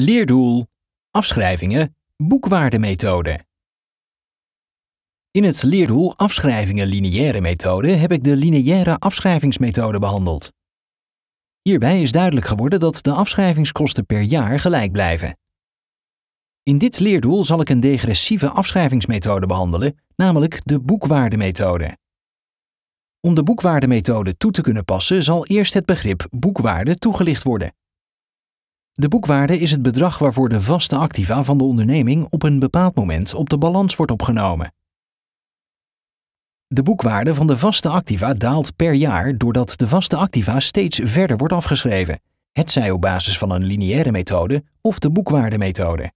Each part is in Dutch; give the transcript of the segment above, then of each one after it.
Leerdoel Afschrijvingen Boekwaardemethode In het leerdoel Afschrijvingen lineaire methode heb ik de lineaire afschrijvingsmethode behandeld. Hierbij is duidelijk geworden dat de afschrijvingskosten per jaar gelijk blijven. In dit leerdoel zal ik een degressieve afschrijvingsmethode behandelen, namelijk de boekwaardemethode. Om de boekwaardemethode toe te kunnen passen zal eerst het begrip boekwaarde toegelicht worden. De boekwaarde is het bedrag waarvoor de vaste activa van de onderneming op een bepaald moment op de balans wordt opgenomen. De boekwaarde van de vaste activa daalt per jaar doordat de vaste activa steeds verder wordt afgeschreven, hetzij op basis van een lineaire methode of de boekwaardemethode.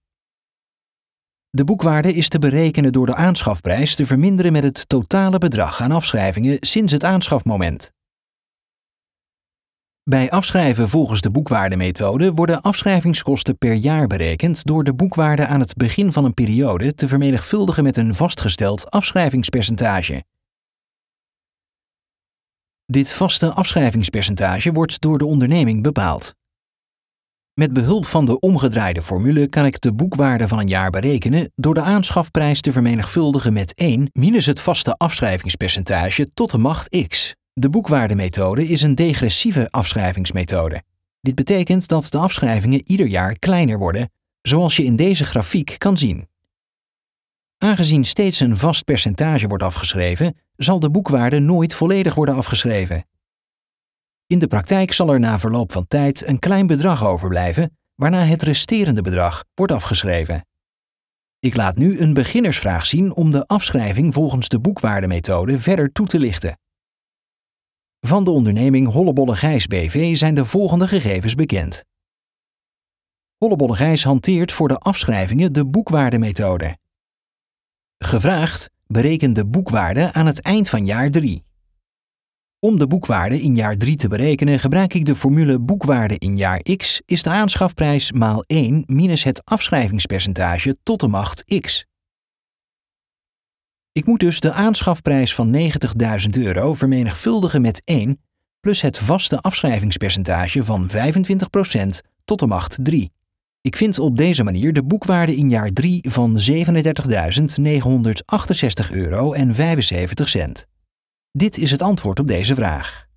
De boekwaarde is te berekenen door de aanschafprijs te verminderen met het totale bedrag aan afschrijvingen sinds het aanschafmoment. Bij afschrijven volgens de boekwaardemethode worden afschrijvingskosten per jaar berekend door de boekwaarde aan het begin van een periode te vermenigvuldigen met een vastgesteld afschrijvingspercentage. Dit vaste afschrijvingspercentage wordt door de onderneming bepaald. Met behulp van de omgedraaide formule kan ik de boekwaarde van een jaar berekenen door de aanschafprijs te vermenigvuldigen met 1 minus het vaste afschrijvingspercentage tot de macht x. De boekwaardemethode is een degressieve afschrijvingsmethode. Dit betekent dat de afschrijvingen ieder jaar kleiner worden, zoals je in deze grafiek kan zien. Aangezien steeds een vast percentage wordt afgeschreven, zal de boekwaarde nooit volledig worden afgeschreven. In de praktijk zal er na verloop van tijd een klein bedrag overblijven, waarna het resterende bedrag wordt afgeschreven. Ik laat nu een beginnersvraag zien om de afschrijving volgens de boekwaardemethode verder toe te lichten. Van de onderneming Hollebolle Gijs BV zijn de volgende gegevens bekend. Hollebolle Gijs hanteert voor de afschrijvingen de boekwaardemethode. Gevraagd bereken de boekwaarde aan het eind van jaar 3. Om de boekwaarde in jaar 3 te berekenen gebruik ik de formule boekwaarde in jaar x is de aanschafprijs maal 1 minus het afschrijvingspercentage tot de macht x. Ik moet dus de aanschafprijs van 90.000 euro vermenigvuldigen met 1 plus het vaste afschrijvingspercentage van 25% tot de macht 3. Ik vind op deze manier de boekwaarde in jaar 3 van 37.968 euro en 75 cent. Dit is het antwoord op deze vraag.